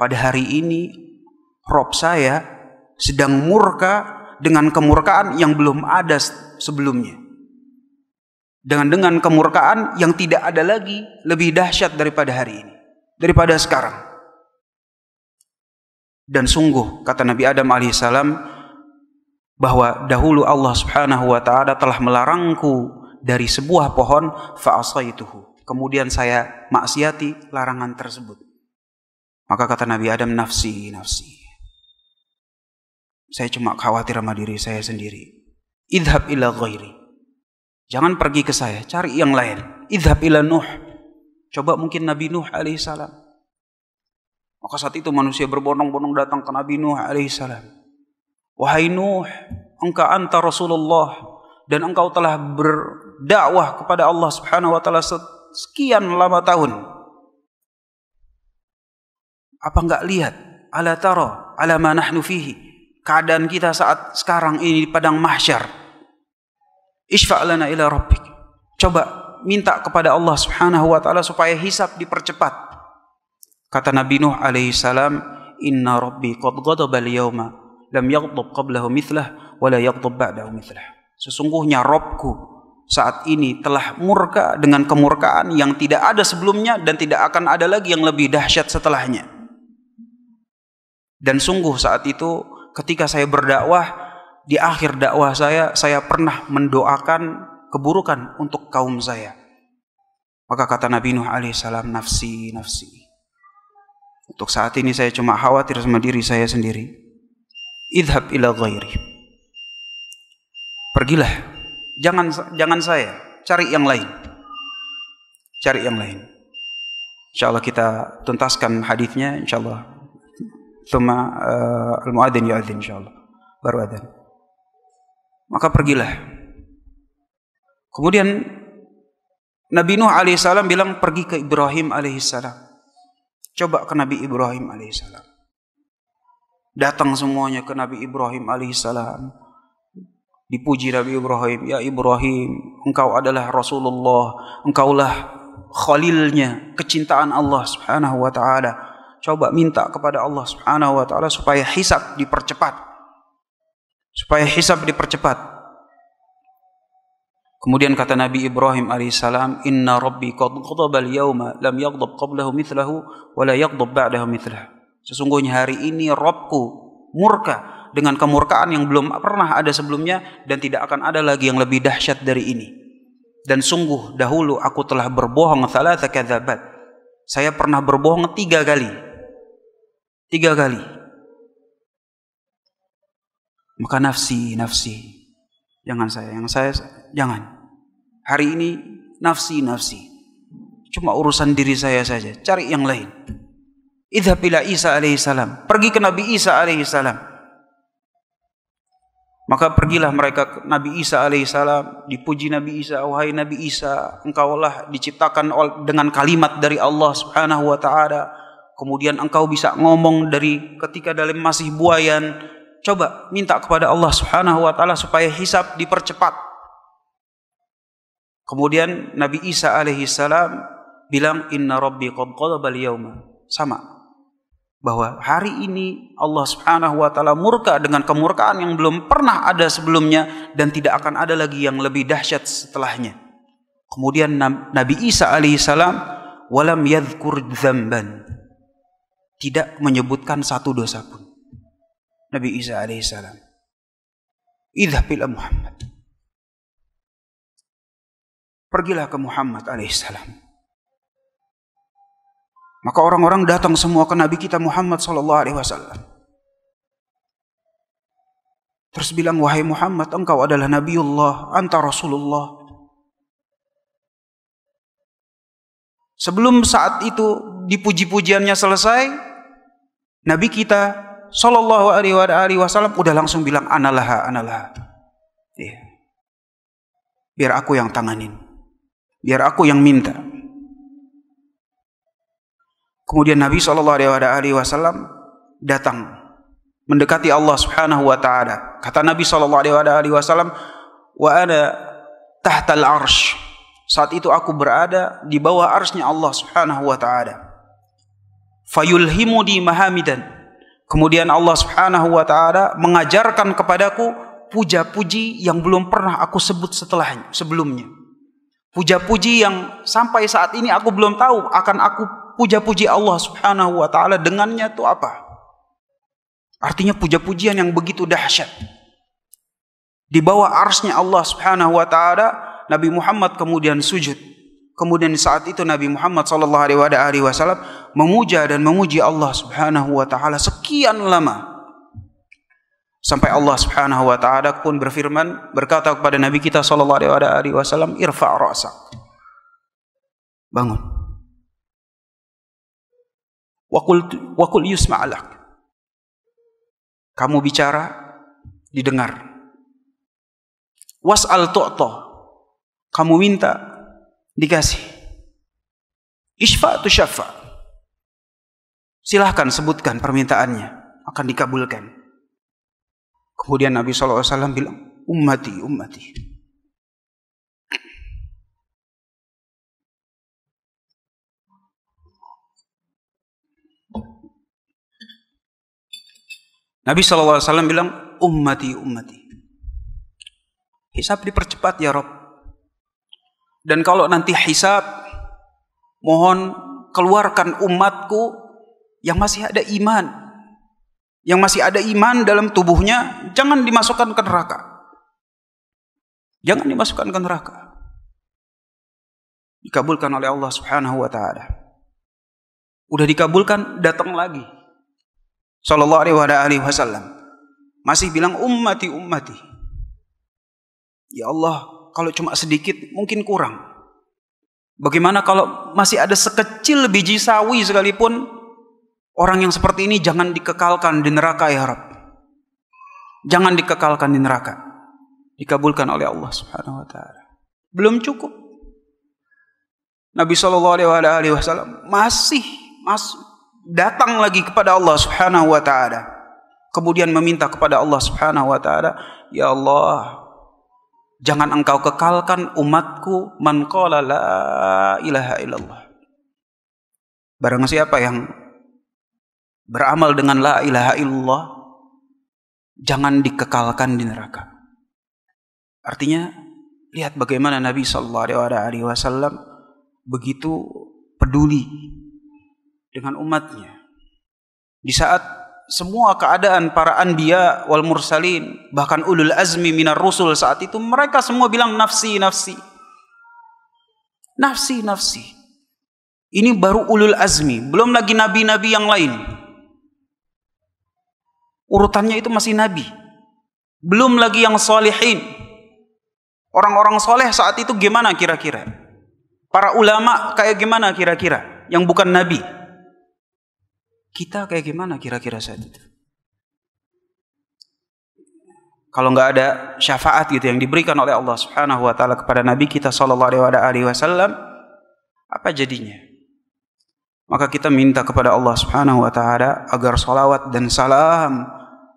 Pada hari ini Rob saya sedang murka dengan kemurkaan yang belum ada sebelumnya dengan dengan kemurkaan yang tidak ada lagi lebih dahsyat daripada hari ini, daripada sekarang. Dan sungguh kata Nabi Adam alaihissalam bahwa dahulu Allah subhanahu wa taala telah melarangku dari sebuah pohon fa'asaituhu. Kemudian saya maksiati larangan tersebut. Maka kata Nabi Adam nafsi nafsi. Saya cuma khawatir sama diri saya sendiri. Idhab ila ghairi Jangan pergi ke saya, cari yang lain. Idhab ila Nuh. Coba mungkin Nabi Nuh alaihissalam. Maka saat itu manusia berbonong-bonong datang ke Nabi Nuh alaihissalam. Wahai Nuh, engkau anta Rasulullah dan engkau telah berdakwah kepada Allah Subhanahu wa taala sekian lama tahun. Apa enggak lihat? Ala taro, ala ma nahnu fihi. Keadaan kita saat sekarang ini di padang mahsyar isfa'lana ila rabbik. Coba minta kepada Allah Subhanahu wa taala supaya hisab dipercepat. Kata Nabi Nuh alaihi salam, "Inna rabbi qad ghadaba al-yawma lam yaghdab qablahu mithlah wa la yaghdab ba'dahu mithlah." Sesungguhnya Robku saat ini telah murka dengan kemurkaan yang tidak ada sebelumnya dan tidak akan ada lagi yang lebih dahsyat setelahnya. Dan sungguh saat itu ketika saya berdakwah di akhir dakwah saya saya pernah mendoakan keburukan untuk kaum saya. Maka kata Nabi Nuh alaihissalam nafsi nafsi. Untuk saat ini saya cuma khawatir sama diri saya sendiri. Idhab ila ghairi. Pergilah. Jangan jangan saya, cari yang lain. Cari yang lain. Insya Allah kita tuntaskan hadisnya insyaallah. Thumma uh, eh, al-muadzin Insya Allah. Baru adhan maka pergilah. Kemudian Nabi Nuh alaihissalam bilang pergi ke Ibrahim alaihissalam. Coba ke Nabi Ibrahim alaihissalam. Datang semuanya ke Nabi Ibrahim alaihissalam. Dipuji Nabi Ibrahim, ya Ibrahim, engkau adalah Rasulullah, engkaulah khalilnya, kecintaan Allah Subhanahu wa taala. Coba minta kepada Allah Subhanahu wa taala supaya hisab dipercepat supaya hisab dipercepat. Kemudian kata Nabi Ibrahim alaihissalam, "Inna Rabbi qad al-yawma lam yaghdab qablahu mithlahu wa la yaghdab ba'dahu mithlahu." Sesungguhnya hari ini Robku murka dengan kemurkaan yang belum pernah ada sebelumnya dan tidak akan ada lagi yang lebih dahsyat dari ini. Dan sungguh dahulu aku telah berbohong salah kadzabat. Saya pernah berbohong tiga kali. Tiga kali. Maka nafsi, nafsi. Jangan saya, yang saya, jangan. Hari ini nafsi, nafsi. Cuma urusan diri saya saja, cari yang lain. Idhab ila Isa alaihissalam. Pergi ke Nabi Isa alaihissalam. Maka pergilah mereka ke Nabi Isa alaihissalam, dipuji Nabi Isa, wahai Nabi Isa, engkaulah diciptakan dengan kalimat dari Allah subhanahu wa ta'ala. Kemudian engkau bisa ngomong dari ketika dalam masih buayan, Coba minta kepada Allah Subhanahu wa taala supaya hisab dipercepat. Kemudian Nabi Isa alaihi salam bilang inna rabbi qad qadabal yauma. Sama. Bahwa hari ini Allah Subhanahu wa taala murka dengan kemurkaan yang belum pernah ada sebelumnya dan tidak akan ada lagi yang lebih dahsyat setelahnya. Kemudian Nabi Isa alaihi salam walam yadhkur dzamban. Tidak menyebutkan satu dosa pun. Nabi Isa alaihissalam. Idhab bila Muhammad. Pergilah ke Muhammad alaihissalam. Maka orang-orang datang semua ke Nabi kita Muhammad sallallahu alaihi wasallam. Terus bilang, wahai Muhammad, engkau adalah Nabiullah, anta Rasulullah. Sebelum saat itu dipuji-pujiannya selesai, Nabi kita Shallallahu Alaihi Wasallam udah langsung bilang analaha analaha. Iya. Biar aku yang tanganin, biar aku yang minta. Kemudian Nabi Shallallahu Alaihi Wasallam datang mendekati Allah Subhanahu Wa Taala. Kata Nabi Shallallahu Alaihi Wasallam, wa ada tahtal arsh. Saat itu aku berada di bawah arsnya Allah Subhanahu Wa Taala. Fayulhimu di mahamidan Kemudian Allah Subhanahu wa taala mengajarkan kepadaku puja-puji yang belum pernah aku sebut setelahnya sebelumnya. Puja-puji yang sampai saat ini aku belum tahu akan aku puja-puji Allah Subhanahu wa taala dengannya itu apa. Artinya puja-pujian yang begitu dahsyat. Di bawah arsnya Allah Subhanahu wa taala Nabi Muhammad kemudian sujud Kemudian saat itu Nabi Muhammad saw memuja dan memuji Allah Subhanahu wa taala sekian lama. Sampai Allah Subhanahu wa taala pun berfirman berkata kepada Nabi kita sallallahu alaihi wasallam, "Irfa' ra'sak." Bangun. Wakul wakul yusma'alak. Kamu bicara didengar. Was'al tu'ta. Kamu minta dikasih. Isfa tu syafa. Silahkan sebutkan permintaannya. Akan dikabulkan. Kemudian Nabi SAW bilang, ummati, ummati. Nabi SAW bilang, ummati, ummati. hisap dipercepat ya Rob. Dan kalau nanti hisab, mohon keluarkan umatku yang masih ada iman. Yang masih ada iman dalam tubuhnya, jangan dimasukkan ke neraka. Jangan dimasukkan ke neraka. Dikabulkan oleh Allah Subhanahu wa taala. Udah dikabulkan, datang lagi. Sallallahu alaihi wasallam. Masih bilang ummati ummati. Ya Allah, kalau cuma sedikit mungkin kurang. Bagaimana kalau masih ada sekecil biji sawi sekalipun orang yang seperti ini jangan dikekalkan di neraka ya Rabb. Jangan dikekalkan di neraka. Dikabulkan oleh Allah Subhanahu wa taala. Belum cukup. Nabi Shallallahu alaihi wasallam masih mas datang lagi kepada Allah Subhanahu wa taala. Kemudian meminta kepada Allah Subhanahu wa taala, "Ya Allah, Jangan engkau kekalkan umatku man qala la ilaha illallah. Barang siapa yang beramal dengan la ilaha illallah, jangan dikekalkan di neraka. Artinya, lihat bagaimana Nabi Shallallahu Alaihi Wasallam begitu peduli dengan umatnya. Di saat semua keadaan para anbiya wal mursalin bahkan ulul azmi minar rusul saat itu mereka semua bilang nafsi nafsi nafsi nafsi ini baru ulul azmi belum lagi nabi-nabi yang lain urutannya itu masih nabi belum lagi yang solehin orang-orang soleh saat itu gimana kira-kira para ulama kayak gimana kira-kira yang bukan nabi kita kayak gimana kira-kira saat itu? Kalau nggak ada syafaat gitu yang diberikan oleh Allah Subhanahu wa taala kepada nabi kita sallallahu alaihi wasallam, apa jadinya? Maka kita minta kepada Allah Subhanahu wa taala agar salawat dan salam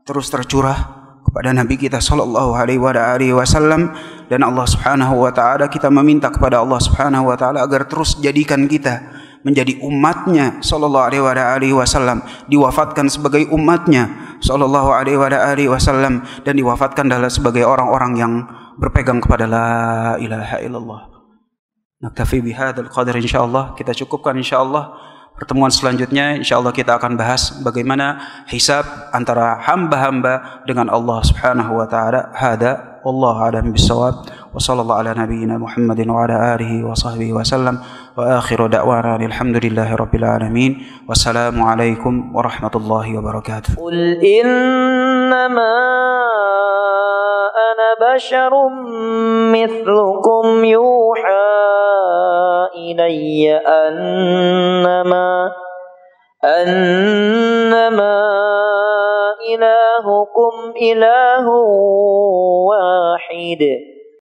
terus tercurah kepada Nabi kita sallallahu alaihi wasallam dan Allah Subhanahu wa taala kita meminta kepada Allah Subhanahu wa taala agar terus jadikan kita menjadi umatnya sallallahu alaihi wasallam diwafatkan sebagai umatnya sallallahu alaihi wasallam dan diwafatkan adalah sebagai orang-orang yang berpegang kepada la ilaha illallah naktafi bihadzal qadar insyaallah kita cukupkan insyaallah pertemuan selanjutnya insya Allah kita akan bahas bagaimana hisab antara hamba-hamba dengan Allah Subhanahu wa taala. Hada Allah a'lam bisawab wa sallallahu ala nabiyina Muhammadin wa ala alihi wa sahbihi wa sallam wa akhiru da'wana alhamdulillahi rabbil alamin. wassalamualaikum warahmatullahi wabarakatuh. Qul innama ana basharum mithlukum yuha إلي أنما أنما إلهكم إله واحد